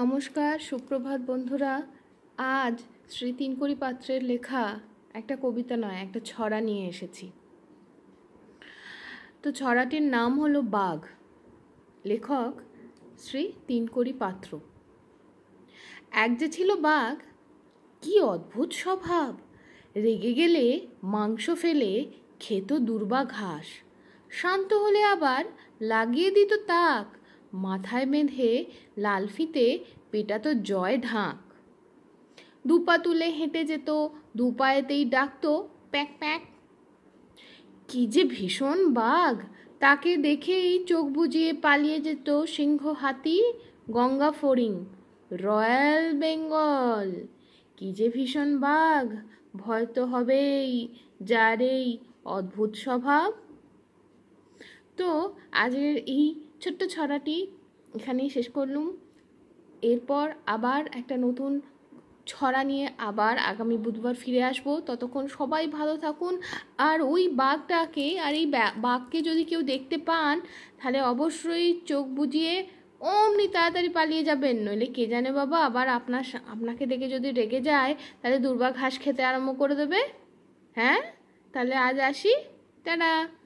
নমস্কার সুপ্রভাত বন্ধুরা আজ শ্রী তিনকুড়ি পাত্রের লেখা একটা কবিতা নয় একটা ছড়া নিয়ে এসেছি তো ছড়াটির নাম হলো বাঘ লেখক শ্রী তিনকড়ি পাত্র এক যে ছিল বাঘ কি অদ্ভুত স্বভাব রেগে গেলে মাংস ফেলে খেত দুর্বা ঘাস শান্ত হলে আবার লাগিয়ে দিত তাক মাথায় বেঁধে লাল ফিতে পেটাতো জয় ঢাক দুপা তুলে হেঁটে যেত দুপায়েতেই ডাকতো প্যাক প্যাক কি যে ভীষণ বাঘ তাকে দেখেই চোখ বুজিয়ে পালিয়ে যেত সিংহ হাতি গঙ্গা ফরিং রয়্যাল বেঙ্গল কি যে ভীষণ বাঘ ভয় তো হবেই যার এই অদ্ভুত স্বভাব তো আজকের এই ছোট্ট ছড়াটি এখানেই শেষ করলুম এরপর আবার একটা নতুন ছড়া নিয়ে আবার আগামী বুধবার ফিরে আসব ততক্ষণ সবাই ভালো থাকুন আর ওই বাঘটাকে আর এই বাঘকে যদি কেউ দেখতে পান তাহলে অবশ্যই চোখ বুঝিয়ে অমনি তাড়াতাড়ি পালিয়ে যাবেন নইলে কে জানে বাবা আবার আপনার আপনাকে দেখে যদি রেগে যায় তাহলে দুর্বা ঘাস খেতে আরম্ভ করে দেবে হ্যাঁ তাহলে আজ আসি তারা